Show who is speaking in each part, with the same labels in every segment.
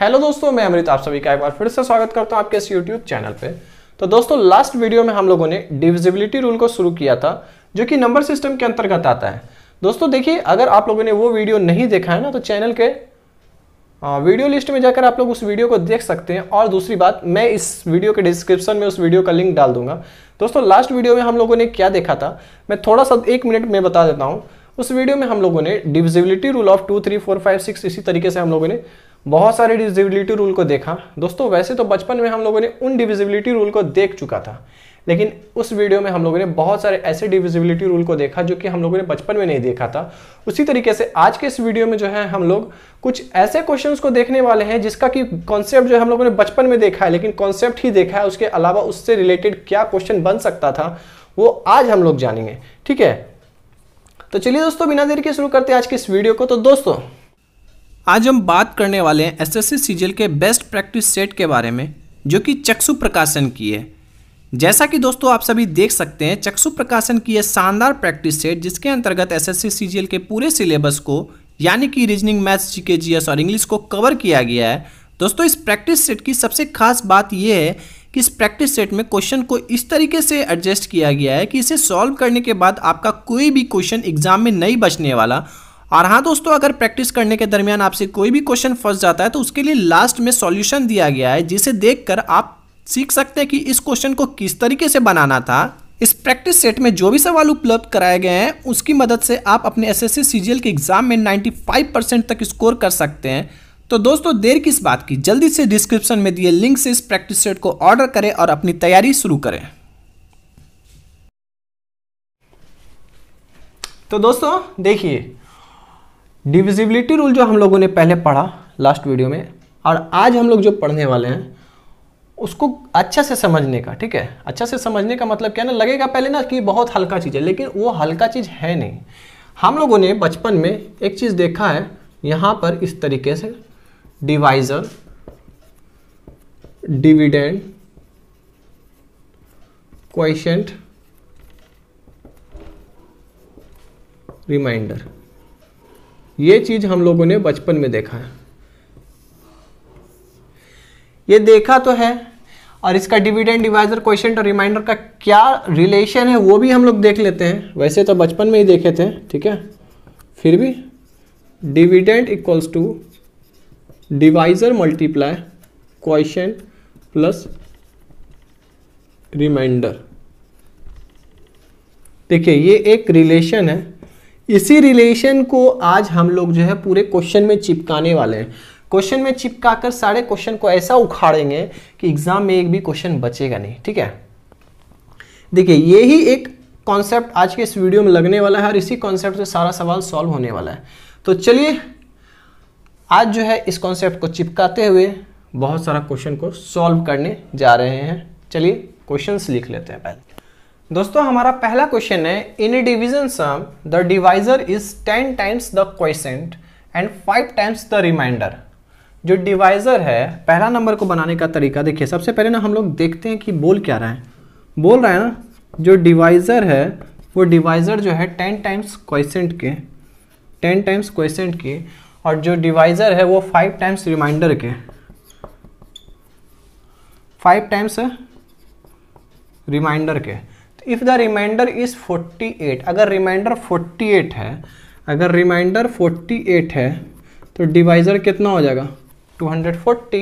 Speaker 1: hello दोस्तों मैं अमृत आप सभी का एक बार फिर से स्वागत करता हूं आपके इस यूट्यूब चैनल पे तो दोस्तों लास्ट वीडियो में हम लोगों ने डिविजिबिलिटी रूल को शुरू किया था जो कि नंबर सिस्टम के अंतर्गत आता है दोस्तों देखिए अगर आप लोगों ने वो वीडियो नहीं देखा है ना तो चैनल के वीडियो लिस्ट में जाकर आप लोग उस वीडियो को देख सकते हैं और दूसरी बात मैं इस वीडियो के डिस्क्रिप्शन में उस वीडियो का लिंक डाल दूंगा दोस्तों लास्ट वीडियो में हम लोगों ने क्या देखा था मैं थोड़ा सा एक मिनट में बता देता हूँ उस वीडियो में हम लोगों ने divisibility rule of two three four five six इसी तरीके से हम लोगों ने बहुत सारे डिविजिबिलिटी रूल को देखा दोस्तों वैसे तो बचपन में हम लोगों ने उन डिविजिबिलिटी रूल को देख चुका था लेकिन उस वीडियो में हम लोगों ने बहुत सारे ऐसे डिविजिबिलिटी रूल को देखा जो कि हम लोगों ने बचपन में नहीं देखा था उसी तरीके से आज के इस वीडियो में जो है हम लोग कुछ ऐसे क्वेश्चंस को देखने वाले हैं जिसका कि कॉन्सेप्ट जो है हम लोगों ने बचपन में देखा है लेकिन कॉन्सेप्ट ही देखा है उसके अलावा उससे रिलेटेड क्या क्वेश्चन बन सकता था वो आज हम लोग जानेंगे ठीक है तो चलिए दोस्तों बिना देर के शुरू करते हैं आज के इस वीडियो को तो दोस्तों आज हम बात करने वाले हैं एस एस सीजीएल के बेस्ट प्रैक्टिस सेट के बारे में जो कि चक्षु प्रकाशन की है जैसा कि दोस्तों आप सभी देख सकते हैं चक्षु प्रकाशन की यह शानदार प्रैक्टिस सेट जिसके अंतर्गत एस एस सीजीएल के पूरे सिलेबस को यानी कि रीजनिंग मैथ्स जी एस और इंग्लिश को कवर किया गया है दोस्तों इस प्रैक्टिस सेट की सबसे खास बात यह है कि इस प्रैक्टिस सेट में क्वेश्चन को इस तरीके से एडजस्ट किया गया है कि इसे सॉल्व करने के बाद आपका कोई भी क्वेश्चन एग्जाम में नहीं बचने वाला और हाँ दोस्तों अगर प्रैक्टिस करने के दरमियान आपसे कोई भी क्वेश्चन फंस जाता है तो उसके लिए लास्ट में सॉल्यूशन दिया गया है जिसे देखकर आप सीख सकते हैं कि इस क्वेश्चन को किस तरीके से बनाना था इस प्रैक्टिस सेट में जो भी सवाल उपलब्ध कराए गए हैं उसकी मदद से आप अपने एस एस के एग्जाम में 95 परसेंट तक स्कोर कर सकते हैं तो दोस्तों देर किस बात की जल्दी से डिस्क्रिप्शन में दिए लिंक से इस प्रैक्टिस सेट को ऑर्डर करें और अपनी तैयारी शुरू करें तो दोस्तों देखिए डिविजिबिलिटी रूल जो हम लोगों ने पहले पढ़ा लास्ट वीडियो में और आज हम लोग जो पढ़ने वाले हैं उसको अच्छा से समझने का ठीक है अच्छा से समझने का मतलब क्या ना लगेगा पहले ना कि बहुत हल्का चीज़ है लेकिन वो हल्का चीज़ है नहीं हम लोगों ने बचपन में एक चीज़ देखा है यहाँ पर इस तरीके से डिवाइजर डिविडेंड क्वेशेंट रिमाइंडर ये चीज़ हम लोगों ने बचपन में देखा है ये देखा तो है और इसका डिविडेंड डिवाइजर क्वेश्चन और रिमाइंडर का क्या रिलेशन है वो भी हम लोग देख लेते हैं वैसे तो बचपन में ही देखे थे ठीक है फिर भी dividend equals to divisor multiply question plus remainder देखिए ये एक रिलेशन है इसी रिलेशन को आज हम लोग जो है पूरे क्वेश्चन में चिपकाने वाले हैं क्वेश्चन में चिपकाकर सारे क्वेश्चन को ऐसा उखाड़ेंगे कि एग्जाम में एक भी क्वेश्चन बचेगा नहीं ठीक है देखिए यही एक कॉन्सेप्ट आज के इस वीडियो में लगने वाला है और इसी कॉन्सेप्ट से सारा सवाल सॉल्व होने वाला है तो चलिए आज जो है इस कॉन्सेप्ट को चिपकाते हुए बहुत सारा क्वेश्चन को सॉल्व करने जा रहे हैं चलिए क्वेश्चंस लिख लेते हैं पहले दोस्तों हमारा पहला क्वेश्चन है in a division sum the divisor is ten times the question and five times the remainder जो डिवाइजर है पहला नंबर को बनाने का तरीका देखिए सबसे पहले ना हम लोग देखते हैं कि बोल क्या रहा है बोल रहा है ना जो डिवाइजर है वो डिवाइजर जो है टेन टाइम्स क्वेश्चन के टेन टाइम्स क्वेश्चन के और जो डिवाइजर है वो फाइव टाइम्स रिमाइंडर के फाइव टाइम्स रिमाइंडर के इफ द रिमाइंडर इज 48 अगर रिमाइंडर 48 है अगर रिमाइंडर 48 है तो डिवाइजर कितना हो जाएगा 240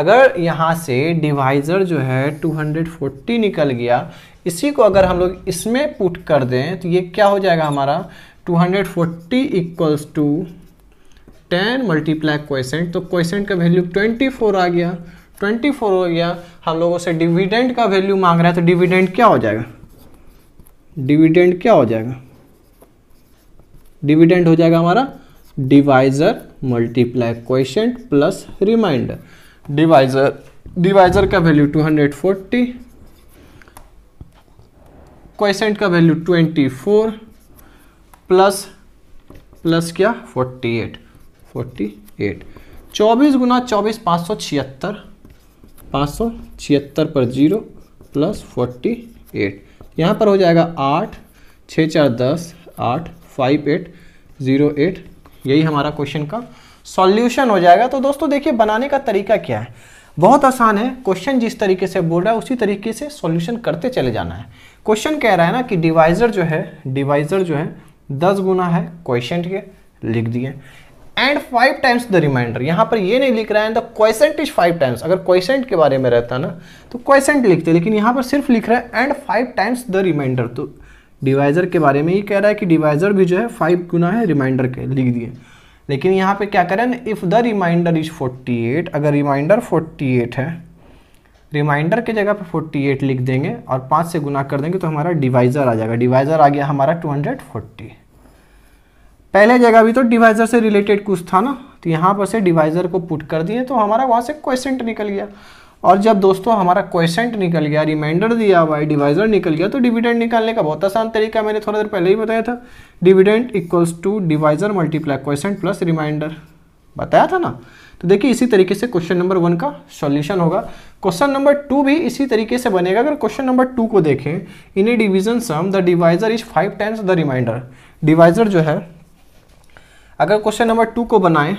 Speaker 1: अगर यहाँ से डिवाइजर जो है 240 निकल गया इसी को अगर हम लोग इसमें पुट कर दें तो ये क्या हो जाएगा हमारा 240 इक्वल्स टू 10 मल्टीप्लाई क्वेश्चन तो क्वेश्चन का वैल्यू 24 आ गया 24 हो गया हम लोगों से डिविडेंड का वैल्यू मांग रहा है तो डिविडेंड क्या हो जाएगा डिविडेंड क्या हो जाएगा डिविडेंड हो जाएगा हमारा divisor multiply question plus remainder divisor divisor का वैल्यू 240 क्वेश्चन का वैल्यू 24 प्लस प्लस क्या 48 48 24 गुना चौबीस पाँच सौ छिहत्तर पाँच सौ छिहत्तर पर जीरो प्लस फोर्टी एट यहाँ पर हो जाएगा आठ छः चार दस आठ फाइव एट ज़ीरो एट यही हमारा क्वेश्चन का सॉल्यूशन हो जाएगा तो दोस्तों देखिए बनाने का तरीका क्या है बहुत आसान है क्वेश्चन जिस तरीके से बोल रहा है उसी तरीके से सॉल्यूशन करते चले जाना है क्वेश्चन कह रहा है ना कि डिवाइज़र जो है डिवाइज़र जो है दस गुना है क्वेश्चन के लिख दिए and five times the remainder यहाँ पर ये नहीं लिख रहा है the quotient is five times अगर क्वेसेंट के बारे में रहता ना तो क्वेसेंट लिखते लेकिन यहाँ पर सिर्फ लिख रहा है and five times the remainder तो डिवाइजर के बारे में ये कह रहा है कि डिवाइजर भी जो है फाइव गुना है रिमाइंडर के लिख दिए लेकिन यहाँ पे क्या करें इफ़ द रिमाइंडर इज 48 अगर रिमाइंडर 48 है रिमाइंडर के जगह पे 48 लिख देंगे और पाँच से गुना कर देंगे तो हमारा डिवाइज़र आ जाएगा डिवाइज़र आ गया हमारा 240 पहले जगह भी तो डिवाइजर से रिलेटेड कुछ था ना तो यहाँ पर से डिवाइजर को पुट कर दिए तो हमारा वहाँ से क्वेश्चन निकल गया और जब दोस्तों हमारा क्वेश्चन निकल गया रिमाइंडर दिया हुआ है डिवाइजर निकल गया तो डिविडेंड निकालने का बहुत आसान तरीका मैंने थोड़ा देर पहले ही बताया था dividend equals to divisor multiply question plus remainder बताया था ना तो देखिए इसी तरीके से क्वेश्चन नंबर वन का सॉल्यूशन होगा क्वेश्चन नंबर टू भी इसी तरीके से बनेगा अगर क्वेश्चन नंबर टू को देखें in a division sum the divisor is five times the remainder divisor जो है अगर क्वेश्चन नंबर टू को बनाएं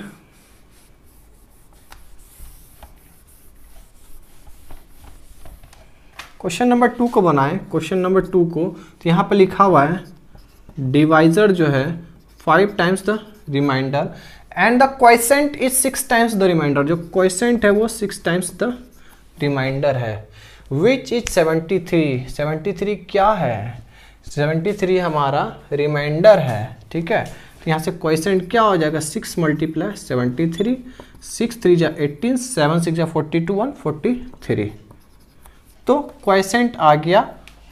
Speaker 1: क्वेश्चन नंबर टू को बनाएं क्वेश्चन नंबर टू को तो यहां पर लिखा हुआ है डिवाइजर जो है five times the remainder and the question is six times the remainder जो क्वेश्चन है वो सिक्स टाइम्स द रिमाइंडर है which is seventy three seventy three क्या है सेवेंटी थ्री हमारा रिमाइंडर है ठीक है तो यहाँ से क्वेश्चन क्या हो जाएगा six multiply seventy three six three जा एट्टीन सेवन सिक्स जा forty two one forty three तो क्वेश्चन आ गया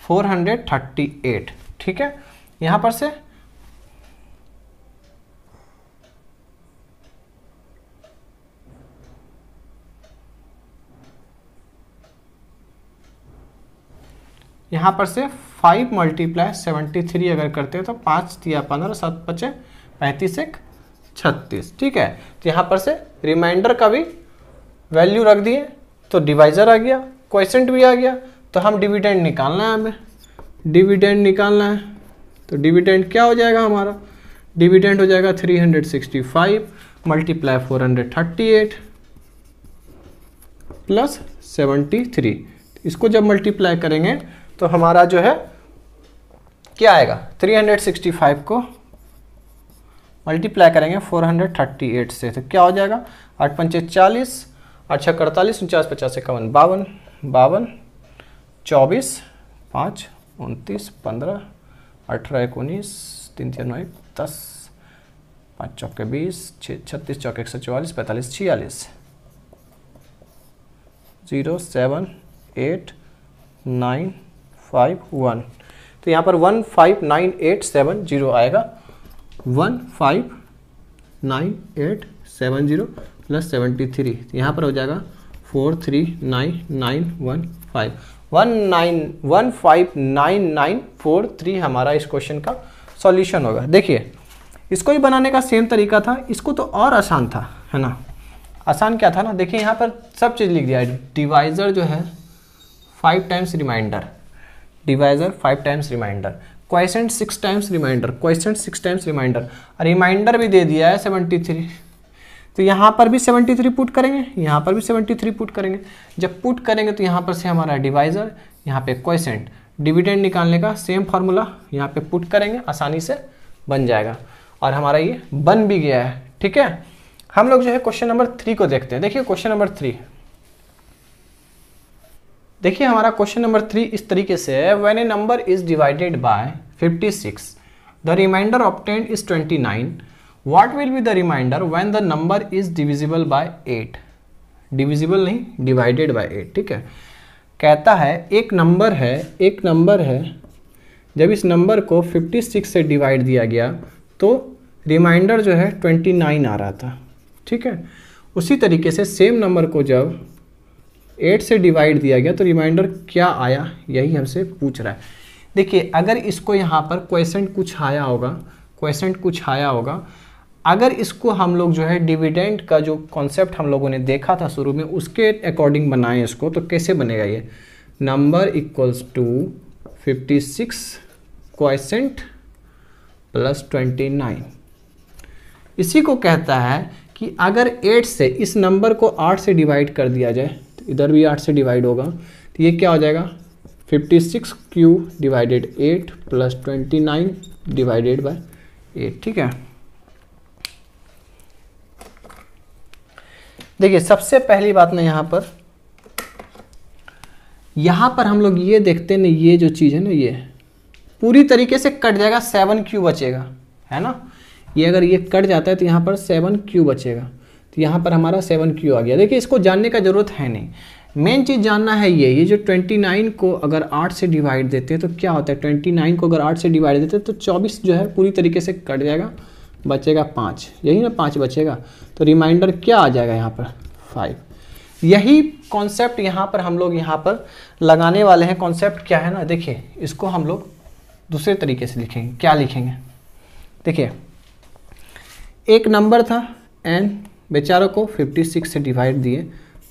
Speaker 1: फोर हंड्रेड थर्टी एट ठीक है यहाँ पर से यहाँ पर से फाइव मल्टीप्लाई सेवेंटी थ्री अगर करते हैं तो पाँच दिया पंद्रह सात पचे पैंतीस एक छत्तीस ठीक है तो यहाँ पर से रिमाइंडर का भी वैल्यू रख दिए तो डिवाइजर आ गया क्वेश्चन भी आ गया तो हम डिविडेंड निकालना है हमें डिविडेंड निकालना है तो डिविडेंड क्या हो जाएगा हमारा डिविडेंड हो जाएगा 365 multiply four hundred thirty eight plus seventy three इसको जब मल्टीप्लाई करेंगे तो हमारा जो है क्या आएगा 365 को मल्टीप्लाई करेंगे 438 से तो क्या हो जाएगा आठ पंचे चालीस आठ छः अड़तालीस उनचास पचास इक्यावन बावन बावन चौबीस पाँच उनतीस पंद्रह अठारह एक उन्नीस तीन तीन नौ एक दस पाँच चौके बीस छः छत्तीस चौके एक सौ चौवालीस पैंतालीस छियालीस zero seven eight nine five one तो यहाँ पर one five nine eight seven zero आएगा one five nine eight seven zero plus seventy three यहाँ पर हो जाएगा four three nine nine one five one nine one five nine nine four three हमारा इस क्वेश्चन का सॉल्यूशन होगा देखिए इसको ही बनाने का सेम तरीका था इसको तो और आसान था है ना आसान क्या था ना देखिए यहाँ पर सब चीज़ लिख दिया है डिवाइज़र जो है five times remainder divisor five times remainder question six times remainder question six times remainder remainder भी दे दिया है सेवेंटी थ्री तो यहाँ पर भी सेवेंटी थ्री पुट करेंगे यहाँ पर भी सेवेंटी थ्री पुट करेंगे जब पुट करेंगे तो यहाँ पर से हमारा डिवाइजर यहाँ पे क्वेश्चन डिविडेंड निकालने का सेम फार्मूला यहाँ पे पुट करेंगे आसानी से बन जाएगा और हमारा ये बन भी गया है ठीक है हम लोग जो है क्वेश्चन नंबर थ्री को देखते हैं देखिए क्वेश्चन नंबर थ्री देखिए हमारा क्वेश्चन नंबर थ्री इस तरीके से है when a number is divided by 56 the remainder obtained is 29 what will be the remainder when the number is divisible by 8 divisible नहीं डिवाइडेड बाय 8 ठीक है कहता है एक नंबर है एक नंबर है जब इस नंबर को 56 से डिवाइड दिया गया तो रिमाइंडर जो है 29 आ रहा था ठीक है उसी तरीके से सेम नंबर को जब एट से डिवाइड दिया गया तो रिमाइंडर क्या आया यही हमसे पूछ रहा है देखिए अगर इसको यहाँ पर क्वेश्चन कुछ आया होगा क्वेश्चन कुछ आया होगा अगर इसको हम लोग जो है डिविडेंड का जो कॉन्सेप्ट हम लोगों ने देखा था शुरू में उसके अकॉर्डिंग बनाएं इसको तो कैसे बनेगा ये number equals to fifty six quotient plus twenty nine इसी को कहता है कि अगर एट से इस नंबर को आठ से डिवाइड कर दिया जाए इधर भी आठ से डिवाइड होगा तो ये क्या हो जाएगा fifty six Q divided eight plus twenty nine divided by eight ठीक है देखिए सबसे पहली बात ना यहाँ पर यहाँ पर हम लोग ये देखते ना ये जो चीज़ है ना ये पूरी तरीके से कट जाएगा सेवन क्यू बचेगा है ना ये अगर ये कट जाता है तो यहाँ पर सेवन क्यू बचेगा तो यहाँ पर हमारा सेवन क्यू आ गया देखिए इसको जानने का ज़रूरत है नहीं मेन चीज़ जानना है ये ये जो 29 को अगर 8 से डिवाइड देते हैं तो क्या होता है 29 को अगर 8 से डिवाइड देते हैं तो 24 जो है पूरी तरीके से कट जाएगा बचेगा पाँच यही ना पाँच बचेगा तो रिमाइंडर क्या आ जाएगा यहाँ पर फाइव यही कॉन्सेप्ट यहाँ पर हम लोग यहाँ पर लगाने वाले हैं कॉन्सेप्ट क्या है ना देखिए इसको हम लोग दूसरे तरीके से लिखेंगे क्या लिखेंगे देखिए एक नंबर था एन बेचारों को 56 से डिवाइड दिए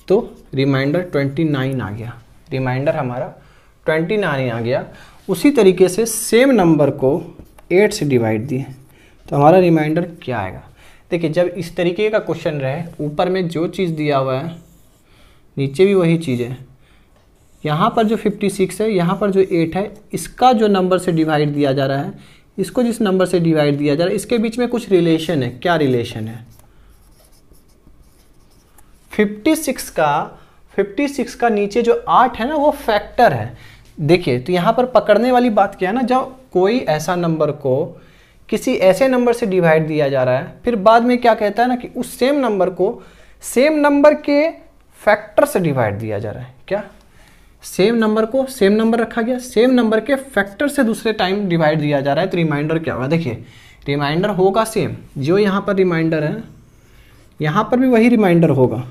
Speaker 1: तो रिमाइंडर 29 आ गया रिमाइंडर हमारा 29 आ गया उसी तरीके से सेम नंबर को 8 से डिवाइड दिए तो हमारा रिमाइंडर क्या आएगा देखिए जब इस तरीके का क्वेश्चन रहे ऊपर में जो चीज़ दिया हुआ है नीचे भी वही चीज़ है यहाँ पर जो 56 है यहाँ पर जो 8 है इसका जो नंबर से डिवाइड दिया जा रहा है इसको जिस नंबर से डिवाइड दिया जा रहा है इसके बीच में कुछ रिलेशन है क्या रिलेशन है 56 का 56 का नीचे जो आठ है ना वो फैक्टर है देखिए तो यहाँ पर पकड़ने वाली बात क्या है ना जब कोई ऐसा नंबर को किसी ऐसे नंबर से डिवाइड दिया जा रहा है फिर बाद में क्या कहता है ना कि उस सेम नंबर को सेम नंबर के फैक्टर से डिवाइड दिया जा रहा है क्या सेम नंबर को सेम नंबर रखा गया सेम नंबर के फैक्टर से दूसरे टाइम डिवाइड दिया जा रहा है तो रिमाइंडर क्या होगा देखिए रिमाइंडर होगा सेम जो यहाँ पर रिमाइंडर है यहाँ पर भी वही रिमाइंडर होगा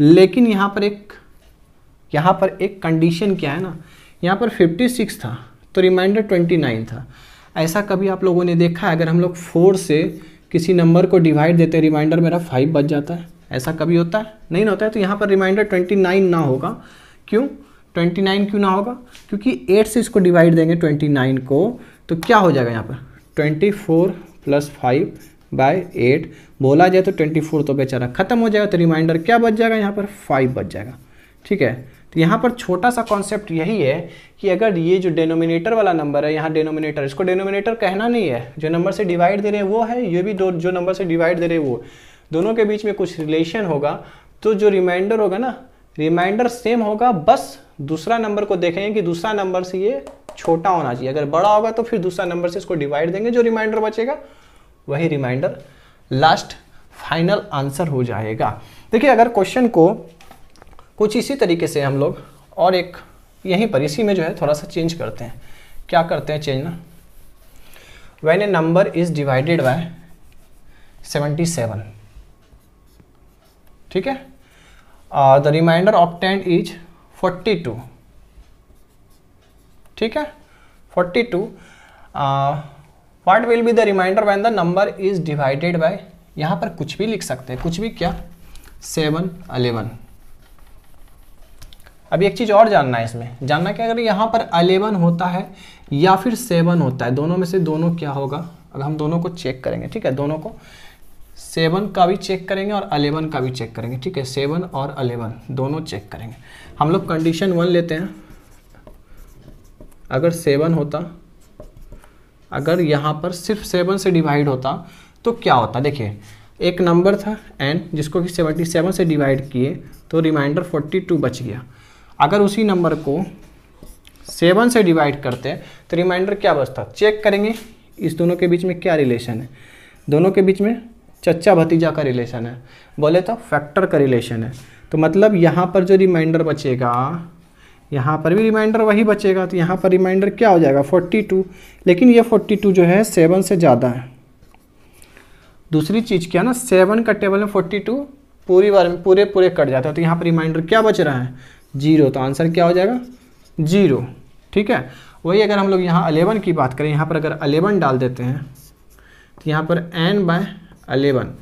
Speaker 1: लेकिन यहाँ पर एक यहाँ पर एक कंडीशन क्या है ना यहाँ पर 56 था तो रिमाइंडर 29 था ऐसा कभी आप लोगों ने देखा है अगर हम लोग फोर से किसी नंबर को डिवाइड देते रिमाइंडर मेरा फाइव बच जाता है ऐसा कभी होता है नहीं ना होता है तो यहाँ पर रिमाइंडर 29 ना होगा क्यों 29 क्यों ना होगा क्योंकि 8 से इसको डिवाइड देंगे 29 को तो क्या हो जाएगा यहाँ पर 24 four plus five by eight बोला जाए तो ट्वेंटी फोर तो बेचारा खत्म हो जाएगा तो रिमाइंडर क्या बच जाएगा यहाँ पर फाइव बच जाएगा ठीक है तो यहाँ पर छोटा सा कॉन्सेप्ट यही है कि अगर ये जो डेनोमिनेटर वाला नंबर है यहाँ डेनोमिनेटर इसको डेनोमिनेटर कहना नहीं है जो नंबर से डिवाइड दे रहे हैं वो है ये भी दो जो नंबर से डिवाइड दे रहे हैं वो दोनों के बीच में कुछ रिलेशन होगा तो जो रिमाइंडर होगा ना रिमाइंडर सेम होगा बस दूसरा नंबर को देखेंगे कि दूसरा नंबर से ये छोटा होना चाहिए अगर बड़ा होगा तो फिर दूसरा नंबर से इसको डिवाइड देंगे जो रिमाइंडर बचेगा वही रिमाइंडर लास्ट फाइनल आंसर हो जाएगा देखिए अगर क्वेश्चन को कुछ इसी तरीके से हम लोग और एक यहीं पर इसी में जो है थोड़ा सा चेंज करते हैं क्या करते हैं चेंज ना when a number is divided by seventy seven ठीक है the remainder of ten is forty two ठीक है forty two uh, what will be the remainder when the number is divided by यहाँ पर कुछ भी लिख सकते हैं कुछ भी क्या सेवन अलेवन अभी एक चीज़ और जानना है इसमें जानना क्या अगर यहाँ पर अलेवन होता है या फिर सेवन होता है दोनों में से दोनों क्या होगा अगर हम दोनों को चेक करेंगे ठीक है दोनों को सेवन का भी चेक करेंगे और अलेवन का भी चेक करेंगे ठीक है सेवन और अलेवन दोनों चेक करेंगे हम लोग कंडीशन वन लेते हैं अगर सेवन होता अगर यहाँ पर सिर्फ सेवन से डिवाइड होता तो क्या होता देखिए एक नंबर था एन जिसको कि सेवेंटी सेवन से डिवाइड किए तो रिमाइंडर फोर्टी टू बच गया अगर उसी नंबर को सेवन से डिवाइड करते हैं तो रिमाइंडर क्या बचता चेक करेंगे इस दोनों के बीच में क्या रिलेशन है दोनों के बीच में चचा भतीजा का रिलेशन है बोले तो फैक्टर का रिलेशन है तो मतलब यहाँ पर जो रिमाइंडर बचेगा यहाँ पर भी रिमाइंडर वही बचेगा तो यहाँ पर रिमाइंडर क्या हो जाएगा 42 लेकिन ये 42 जो है सेवन से ज़्यादा है दूसरी चीज़ क्या ना सेवन का टेबल में 42 पूरी बार में पूरे पूरे कट जाता है तो यहाँ पर रिमाइंडर क्या बच रहा है जीरो तो आंसर क्या हो जाएगा जीरो ठीक है वही अगर हम लोग यहाँ अलेवन की बात करें यहाँ पर अगर अलेवन डाल देते हैं तो यहाँ पर एन बाय अलेवन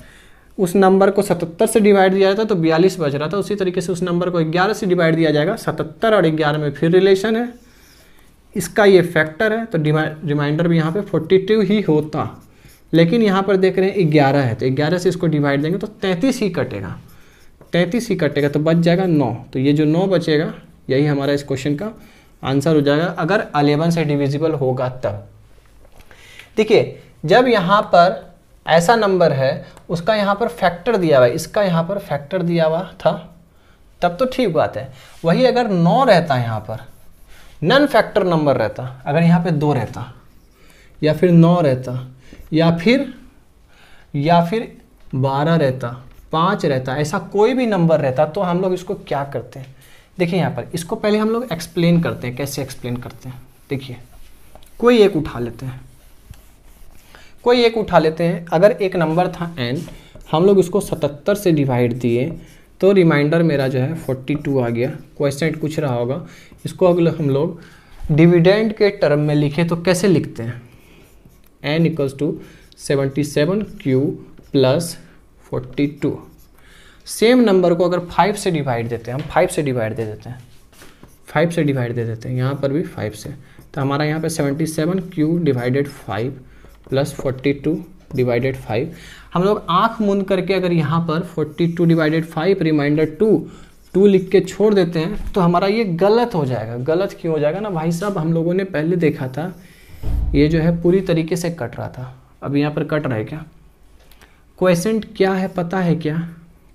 Speaker 1: उस नंबर को 77 से डिवाइड दिया जाता है तो 42 बच रहा था उसी तरीके से उस नंबर को 11 से डिवाइड दिया जाएगा 77 और 11 में फिर रिलेशन है इसका ये फैक्टर है तो रिमाइंडर भी यहाँ पे 42 ही होता लेकिन यहाँ पर देख रहे हैं 11 है तो 11 से इसको डिवाइड देंगे तो 33 ही कटेगा 33 ही कटेगा तो बच जाएगा नौ तो ये जो नौ बचेगा यही हमारा इस क्वेश्चन का आंसर हो जाएगा अगर अलेवन से डिविजिबल होगा तब देखिए जब यहाँ पर ऐसा नंबर है उसका यहाँ पर फैक्टर दिया हुआ है इसका यहाँ पर फैक्टर दिया हुआ था तब तो ठीक बात है वही अगर नौ रहता है यहाँ पर नन फैक्टर नंबर रहता अगर यहाँ पे दो रहता या फिर नौ रहता या फिर या फिर बारह रहता पाँच रहता ऐसा कोई भी नंबर रहता तो हम लोग इसको क्या करते हैं देखिए यहाँ पर इसको पहले हम लोग एक्सप्लेन करते हैं कैसे एक्सप्लेन करते हैं देखिए कोई एक उठा लेते हैं कोई एक उठा लेते हैं अगर एक नंबर था एन हम लोग इसको सतहत्तर से डिवाइड दिए तो रिमाइंडर मेरा जो है फोर्टी टू आ गया क्वेश्चन कुछ रहा होगा इसको अगले हम लोग डिविडेंड के टर्म में लिखें तो कैसे लिखते हैं N equals to seventy seven Q plus forty two same number को अगर फाइव से डिवाइड देते हैं हम फाइव से डिवाइड दे देते हैं फाइव से डिवाइड दे देते हैं यहाँ पर भी फाइव से तो हमारा यहाँ पे seventy seven Q divided five plus forty two divided five हम लोग आँख मूंद करके अगर यहाँ पर forty two divided five remainder two two लिख के छोड़ देते हैं तो हमारा ये गलत हो जाएगा गलत क्यों हो जाएगा ना भाई साहब हम लोगों ने पहले देखा था ये जो है पूरी तरीके से कट रहा था अब यहाँ पर कट रहा है क्या क्वेसेंट क्या है पता है क्या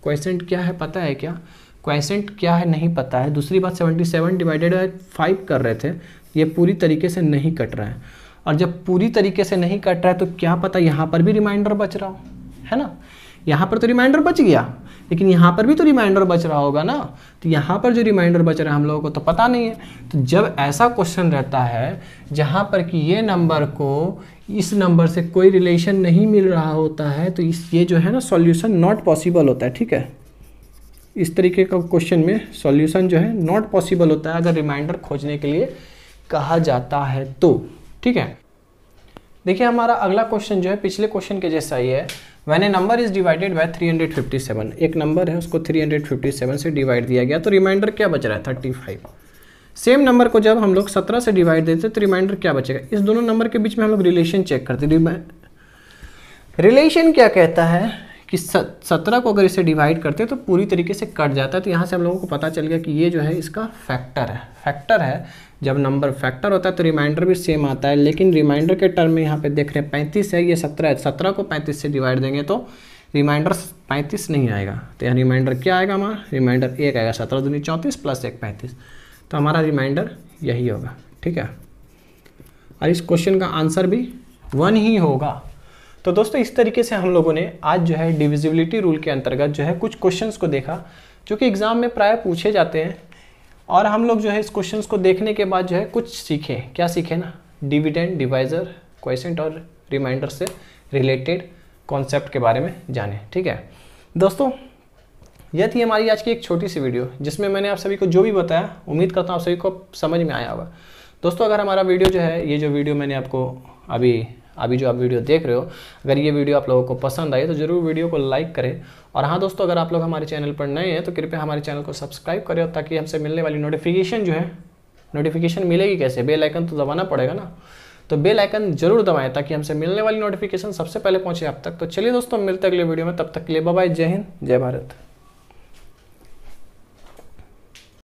Speaker 1: क्वेसेंट क्या है पता है क्या क्वेसेंट क्या है नहीं पता है दूसरी बात seventy seven divided by five कर रहे थे ये पूरी तरीके से नहीं कट रहा है और जब पूरी तरीके से नहीं कट रहा है तो क्या पता यहाँ पर भी रिमाइंडर बच रहा हो है ना यहाँ पर तो रिमाइंडर बच गया लेकिन यहाँ पर भी तो रिमाइंडर बच रहा होगा ना तो यहाँ पर जो रिमाइंडर बच रहा है हम लोगों को तो पता नहीं है तो जब ऐसा क्वेश्चन रहता है जहाँ पर कि ये नंबर को इस नंबर से कोई रिलेशन नहीं मिल रहा होता है तो इस ये जो है ना सॉल्यूशन नॉट पॉसिबल होता है ठीक है इस तरीके का क्वेश्चन में सॉल्यूशन जो है नॉट पॉसिबल होता है अगर रिमाइंडर खोजने के लिए कहा जाता है तो ठीक है देखिए हमारा अगला क्वेश्चन जो है पिछले क्वेश्चन के जैसा ही है when a number is divided by 357 एक नंबर है उसको 357 से डिवाइड दिया गया तो रिमाइंडर क्या बच रहा है 35 सेम नंबर को जब हम लोग 17 से डिवाइड देते तो रिमाइंडर क्या बचेगा इस दोनों नंबर के बीच में हम लोग रिलेशन चेक करते रिलेशन क्या कहता है कि सत्रह को अगर इसे डिवाइड करते हैं तो पूरी तरीके से कट जाता है तो यहाँ से हम लोगों को पता चल गया कि ये जो है इसका फैक्टर है फैक्टर है जब नंबर फैक्टर होता है तो रिमाइंडर भी सेम आता है लेकिन रिमाइंडर के टर्म में यहाँ पे देख रहे हैं पैंतीस है ये सत्रह है सत्रह को पैंतीस से डिवाइड देंगे तो रिमाइंडर पैंतीस नहीं आएगा तो यहाँ रिमाइंडर क्या आएगा हमारा रिमाइंडर एक आएगा सत्रह दूनी चौंतीस प्लस एक पैंतीस तो हमारा रिमाइंडर यही होगा ठीक है और इस क्वेश्चन का आंसर भी वन ही होगा तो दोस्तों इस तरीके से हम लोगों ने आज जो है डिविजिबिलिटी रूल के अंतर्गत जो है कुछ क्वेश्चन को देखा जो कि एग्ज़ाम में प्राय पूछे जाते हैं और हम लोग जो है इस क्वेश्चन को देखने के बाद जो है कुछ सीखें क्या सीखें ना डिविडेंड डिवाइजर क्वेश्चन और रिमाइंडर से रिलेटेड कॉन्सेप्ट के बारे में जाने ठीक है दोस्तों यह थी हमारी आज की एक छोटी सी वीडियो जिसमें मैंने आप सभी को जो भी बताया उम्मीद करता हूँ आप सभी को समझ में आया होगा दोस्तों अगर हमारा वीडियो जो है ये जो वीडियो मैंने आपको अभी अभी जो आप वीडियो देख रहे हो अगर ये वीडियो आप लोगों को पसंद आई तो जरूर वीडियो को लाइक करें और हाँ दोस्तों अगर आप लोग हमारे चैनल पर नए हैं तो कृपया हमारे चैनल को सब्सक्राइब करें ताकि हमसे मिलने वाली नोटिफिकेशन जो है नोटिफिकेशन मिलेगी कैसे बेल आइकन तो दबाना पड़ेगा ना तो बेल आइकन जरूर दबाएं ताकि हमसे मिलने वाली नोटिफिकेशन सबसे पहले पहुंचे आप तक तो चलिए दोस्तों मिलते अगले वीडियो में तब तक के लिए बाय जय हिंद जय भारत